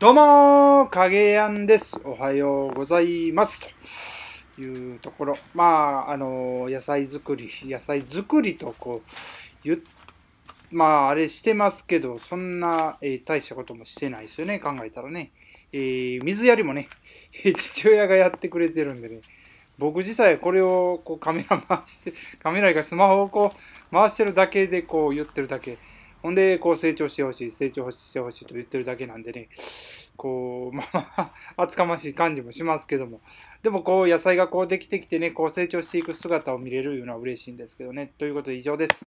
どうも影やんです。おはようございます。というところ。まあ、あの、野菜作り、野菜作りとこう、言まあ、あれしてますけど、そんな、えー、大したこともしてないですよね、考えたらね。えー、水やりもね、父親がやってくれてるんでね、僕自体これをこうカメラ回して、カメラがスマホをこう回してるだけでこう言ってるだけほんで、こう成長してほしい、成長してほしいと言ってるだけなんでね、こう、まあ、厚かましい感じもしますけども、でもこう、野菜がこうできてきてね、こう成長していく姿を見れるいうのは嬉しいんですけどね。ということで以上です。